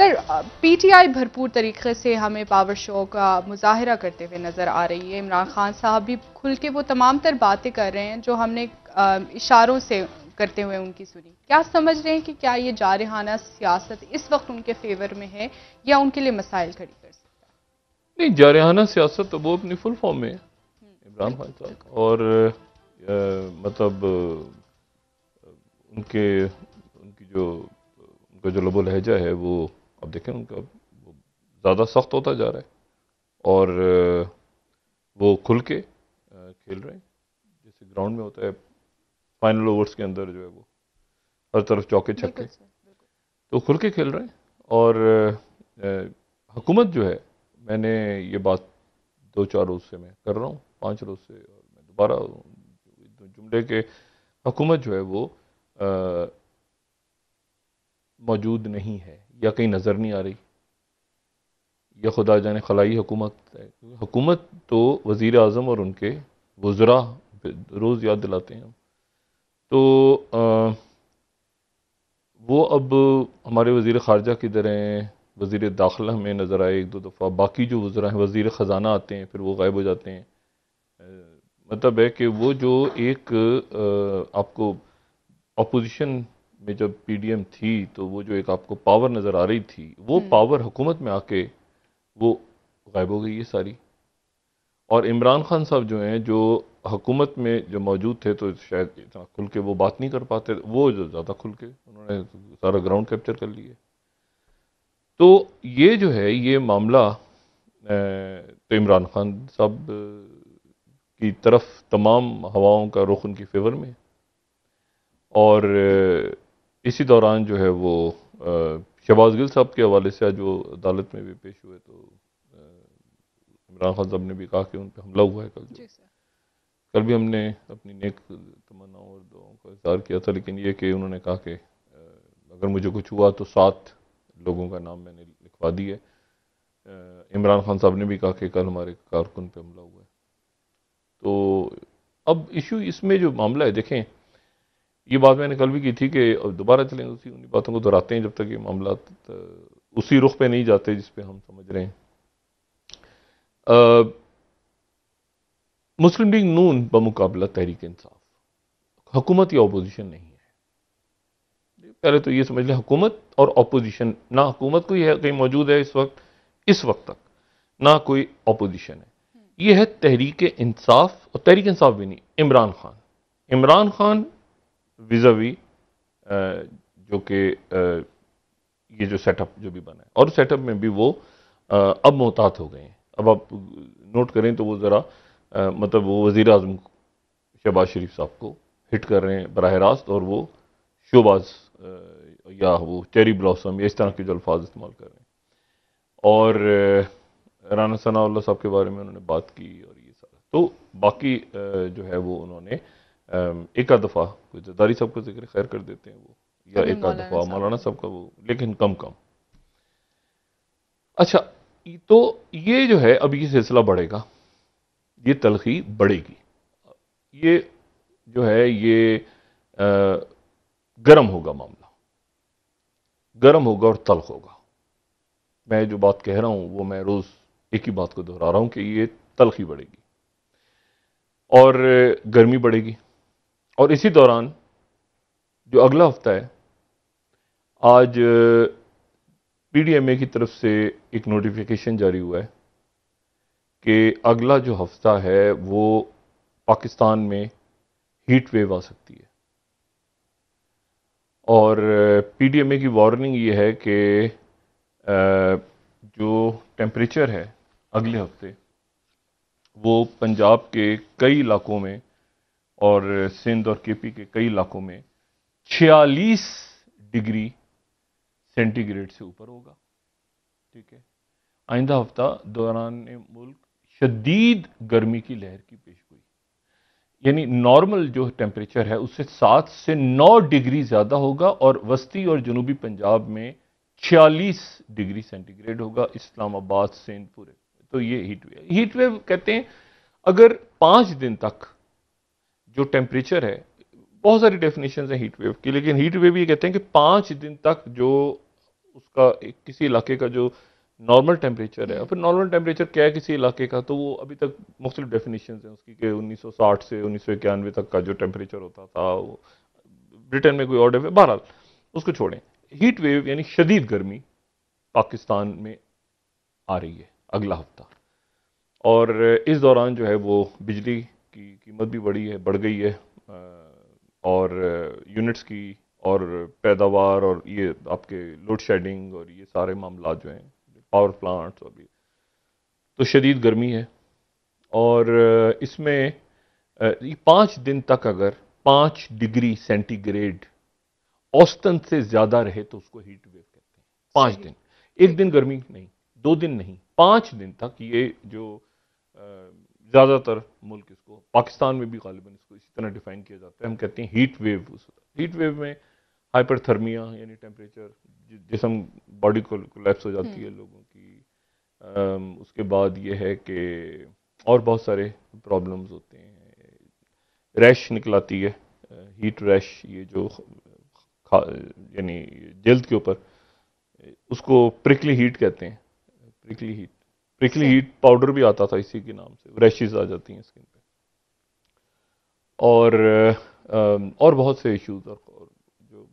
Sir PTI भरपूर तरीके से हमें पावर शो का मुजाहरा करते हुए नज़र आ रही है इमरान खान साहब भी खुल के वो तमाम तर बातें कर रहे हैं जो हमने इशारों से करते हुए उनकी सुनी क्या समझ रहे हैं कि क्या ये जारहाना सियासत इस वक्त उनके फेवर में है या उनके लिए मसाइल खड़ी कर सकता है नहीं जारहाना सियासत तो वो अपनी फुल फॉर्म में है हम्म। इमरान खान साहब और आ, मतलब उनके उनकी जो उनका जो लबो लहजा है वो अब देखें उनका ज़्यादा सख्त होता जा रहा है और वो खुल के खेल रहे हैं जैसे ग्राउंड में होता है फाइनल ओवर्स के अंदर जो है वो हर तरफ चौके छक्के तो खुल के खेल रहे हैं और हुकूमत जो है मैंने ये बात दो चार रोज़ से मैं कर रहा हूँ पाँच रोज़ से और मैं दोबारा जुमले के हुकूमत जो है वो मौजूद नहीं है या कहीं नज़र नहीं आ रही या खुदा जाने खलाई हुकूमत है हुकूमत तो वज़ी अजम और उनके वज़रा रोज़ याद दिलाते हैं हम तो आ, वो अब हमारे वज़ी ख़ारजा किधर हैं वज़ी दाखिला हमें नज़र आए एक दो दफ़ा बाकी जो वज़रा हैं वज़ी ख़जाना आते हैं फिर वो गायब हो जाते हैं मतलब है कि वो जो एक आ, आपको अपोजिशन में जब पीडीएम थी तो वो जो एक आपको पावर नज़र आ रही थी वो पावर हम्म। हुकूमत में आके वो गायब हो गई है सारी और इमरान खान साहब जो हैं जो हकूमत में जो मौजूद थे तो शायद इतना खुल के वो बात नहीं कर पाते वो ज़्यादा खुल के उन्होंने सारा ग्राउंड कैप्चर कर लिया तो ये जो है ये मामला तो इमरान खान साहब की तरफ तमाम हवाओं का रुख उनकी फेवर में और इसी दौरान जो है वो शहबाज गिल साहब के हवाले से आज वो अदालत में भी पेश हुए तो इमरान खान साहब ने भी कहा कि उन पर हमला हुआ है कल जी कल भी हमने अपनी नेक तमन्नाओं और दुआओं का इजहार किया था लेकिन ये कि उन्होंने कहा कि अगर मुझे कुछ हुआ तो सात लोगों का नाम मैंने लिखवा दिया इमरान खान साहब ने भी कहा कि कल हमारे कारकुन पे हमला हुआ है तो अब इशू इसमें जो मामला है देखें ये बात मैंने कल भी की थी कि अब दोबारा चलें उसी उन्हीं बातों को दोहराते हैं जब तक ये मामला उसी रुख पे नहीं जाते जिस पे हम समझ रहे हैं आ, मुस्लिम लीग नून मुकाबला तहरीक इंसाफ हुकूमत या अपोजिशन नहीं है पहले तो ये समझ लें हुकूमत और अपोजिशन ना हुकूमत कोई है कहीं मौजूद है इस वक्त इस वक्त तक ना कोई अपोजिशन है यह है तहरीक इंसाफ और तहरीक इंसाफ भी नहीं इमरान खान इमरान खान विजावी जो कि ये जो सेटअप जो भी बना है और सेटअप में भी वो अब मोहतात हो गए हैं अब आप नोट करें तो वो ज़रा मतलब वो वज़ी अजम शहबाज शरीफ साहब को हिट कर रहे हैं बरह रास्त और वो शोबाज या वो चेरी ब्लॉसम या इस तरह के जो अल्फाज इस्तेमाल कर रहे हैं और राना सना साहब के बारे में उन्होंने बात की और ये सारा तो बाकी जो है वो उन्होंने एक दफ़ा कोई जदारी साहब का जिक्र खैर कर देते हैं वो या एक दफ़ा मौलाना साहब का वो लेकिन कम कम अच्छा तो ये जो है अब ये सिलसिला बढ़ेगा ये तलखी बढ़ेगी ये जो है ये गर्म होगा मामला गर्म होगा और तलख होगा मैं जो बात कह रहा हूँ वो मैं रोज़ एक ही बात को दोहरा रहा हूँ कि ये तलखी बढ़ेगी और गर्मी बढ़ेगी और इसी दौरान जो अगला हफ्ता है आज पीडीएमए की तरफ से एक नोटिफिकेशन जारी हुआ है कि अगला जो हफ्ता है वो पाकिस्तान में हीट वेव आ सकती है और पीडीएमए की वार्निंग ये है कि जो टेम्परेचर है अगले हफ्ते वो पंजाब के कई इलाकों में और सिंध और केपी के कई इलाकों में 46 डिग्री सेंटीग्रेड से ऊपर होगा ठीक है आइंदा हफ्ता दौरान मुल्क शदीद गर्मी की लहर की पेश हुई यानी नॉर्मल जो टेम्परेचर है उससे सात से नौ डिग्री ज़्यादा होगा और वस्ती और जनूबी पंजाब में छियालीस डिग्री सेंटीग्रेड होगा इस्लामाबाद सेंधपुरे तो ये हीट वेव हीट वेव कहते हैं अगर पाँच दिन तक जो टेम्परेचर है बहुत सारी डेफिनेशन है हीट वेव की लेकिन हीट वेव ये कहते हैं कि पाँच दिन तक जो उसका किसी इलाके का जो नॉर्मल टेम्परेचर है फिर नॉर्मल टेम्परेचर क्या है किसी इलाके का तो वो अभी तक मुख्तलिफ डेफिनेशन है उसकी कि 1960 से उन्नीस तक का जो टेम्परेचर होता था वो ब्रिटेन में कोई और बहरहाल उसको छोड़ें हीट वेव यानी शदीद गर्मी पाकिस्तान में आ रही है अगला हफ्ता और इस दौरान जो है वो बिजली की कीमत भी बढ़ी है बढ़ गई है और यूनिट्स की और पैदावार और ये आपके लोड शेडिंग और ये सारे मामला जो हैं पावर प्लांट्स और भी तो शदीद गर्मी है और इसमें पाँच दिन तक अगर पाँच डिग्री सेंटीग्रेड औस्तन से ज़्यादा रहे तो उसको हीट वेव कहते हैं पाँच दिन एक दिन गर्मी नहीं दो दिन नहीं पाँच दिन तक ये जो ज़्यादातर मुल्क इसको पाकिस्तान में भी गालिबा इसको इसी तरह डिफाइन किया जाता है हम कहते हैं हीट वेव उस हीट वेव में हाइपरथर्मिया यानी टेम्परेचर जिसम बॉडी को कोलेप्स हो जाती है हम्म। लोगों की आ, उसके बाद ये है कि और बहुत सारे प्रॉब्लम्स होते हैं रैश निकलाती है हीट रैश ये जो यानी जल्द के ऊपर उसको प्रिकली हीट कहते हैं prickly heat prickly heat powder भी आता था इसी के नाम से रैशेज आ जाती हैं स्किन पे और और बहुत से इश्यूज और जो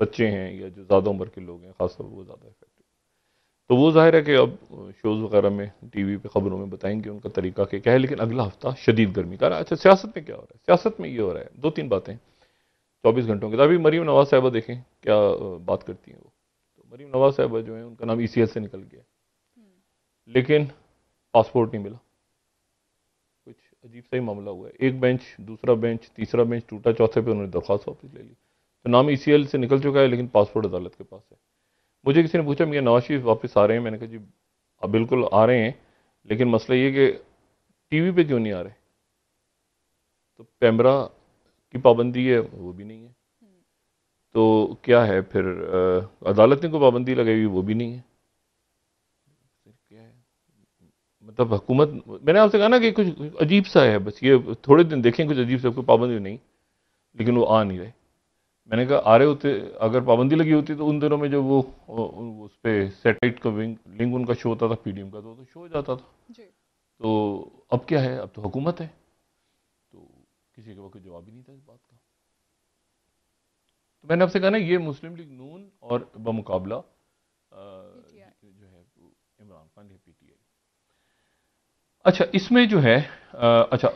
बच्चे हैं या जो ज़्यादा उम्र के लोग हैं खासतौर वो ज़्यादा इफेक्टिव तो वो जाहिर है कि अब शोज़ वगैरह में टीवी पे खबरों में बताएंगे उनका तरीका क्या है लेकिन अगला हफ्ता शदीद गर्मी का अच्छा सियासत में क्या हो रहा है सियासत में ये हो रहा है दो तीन बातें चौबीस घंटों के तो अभी मरीम नवाज साहबा देखें क्या बात करती हैं वो तो मरीम नवाज साहबा जो है उनका नाम ई e से निकल गया लेकिन पासपोर्ट नहीं मिला कुछ अजीब सा ही मामला हुआ है एक बेंच दूसरा बेंच तीसरा बेंच टूटा चौथे पे उन्होंने दरख्वास्त वापस ले ली तो नाम ई e से निकल चुका है लेकिन पासपोर्ट अदालत के पास है मुझे किसी ने पूछा मैं नवाज शरीफ वापस आ रहे हैं मैंने कहा जी आप हाँ, बिल्कुल आ रहे हैं लेकिन मसला ये कि वी पर क्यों नहीं आ रहे तो पैमरा की पाबंदी है वो भी नहीं है तो क्या है फिर आ, अदालत ने कोई पाबंदी लगाई हुई वो भी नहीं है मतलब हुकूमत मैंने आपसे कहा ना कि कुछ अजीब सा है बस ये थोड़े दिन देखें कुछ अजीब सा कोई पाबंदी नहीं लेकिन वो आ नहीं रहे मैंने कहा आ रहे होते अगर पाबंदी लगी होती तो उन दिनों में जो वो उस पर सेटेलाइट का विंग लिंक उनका शो होता था पीडीएम का तो, तो शो हो जाता था जी। तो अब क्या है अब तो हुकूमत है तो किसी के वक्त जवाब ही नहीं था इस बात का तो मैंने आपसे कहा ना ये मुस्लिम लीग नून और बमकाबला अच्छा इसमें जो है आ, अच्छा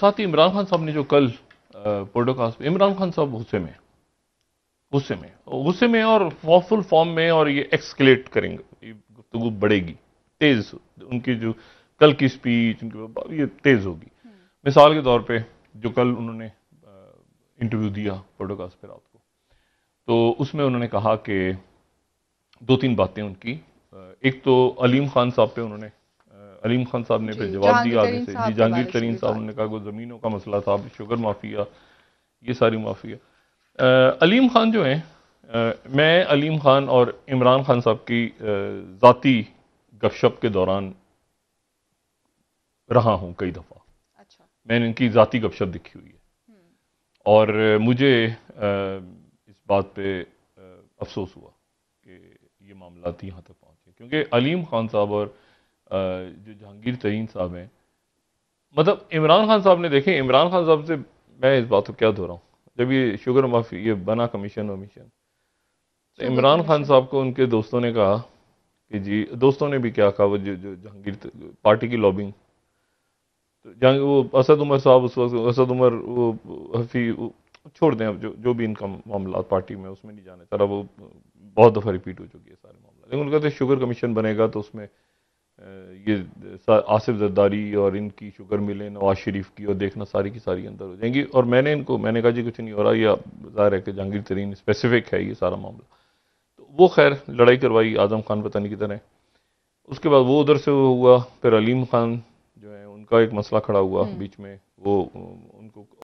साथ ही इमरान खान साहब ने जो कल पोडोकास्ट इमरान खान साहब गुस्से में गुस्से में गुस्से में और वॉफुल फॉर्म में और ये एक्सकलेट करेंगे गुफ्तु बढ़ेगी तेज़ उनकी जो कल की स्पीच उनकी ये तेज़ होगी मिसाल के तौर पे जो कल उन्होंने इंटरव्यू दिया पोडोकास्ट पे रात को तो उसमें उन्होंने कहा कि दो तीन बातें उनकी एक तो अलीम खान साहब पे उन्होंने अलीम खान साहब ने फिर जवाब दिया आगे से जी जहांगीर तरीन साहब ने कहा ज़मीनों का मसला था शुगर माफिया ये सारी माफिया अलीम खान जो हैं मैं अलीम खान और इमरान खान साहब की ज़ाती गपशप के दौरान रहा हूँ कई दफ़ा अच्छा मैंने इनकी ज़ाती गपशप दिखी हुई है हम्म। और मुझे इस बात पे अफसोस हुआ कि ये मामला यहाँ तक पहुँचे क्योंकि अलीम खान साहब और जो जहांगीर तरीन साहब हैं मतलब इमरान खान साहब ने देखें इमरान खान साहब से मैं इस बात को क्या हूँ जब ये शुगर माफी ये बना कमीशन वमीशन तो इमरान खान साहब को उनके दोस्तों ने कहा कि जी दोस्तों ने भी क्या कहा वो जो जो जहांगीर पार्टी की लॉबिंग तो जहाँ वो असद उमर साहब उस वक्त असद उमर वो हफी छोड़ दें अब जो जो भी इनका मामला पार्टी में उसमें नहीं जाना चाह रहा वो बहुत दफ़ा रिपीट हो चुकी है सारे मामला लेकिन उनका तो शुगर कमीशन बनेगा तो उसमें ये आसिफ जरदारी और इनकी शुगर मिले नवाज शरीफ की और देखना सारी की सारी अंदर हो जाएंगी और मैंने इनको मैंने कहा जी कुछ नहीं हो रहा यह ज़ाहिर है कि जहांगीर तरीन स्पेसिफिक है ये सारा मामला तो वो खैर लड़ाई करवाई आज़म खान पता की तरह उसके बाद वो उधर से हुआ फिर अलीम खान जो है उनका एक मसला खड़ा हुआ हम्म। बीच में वो उनको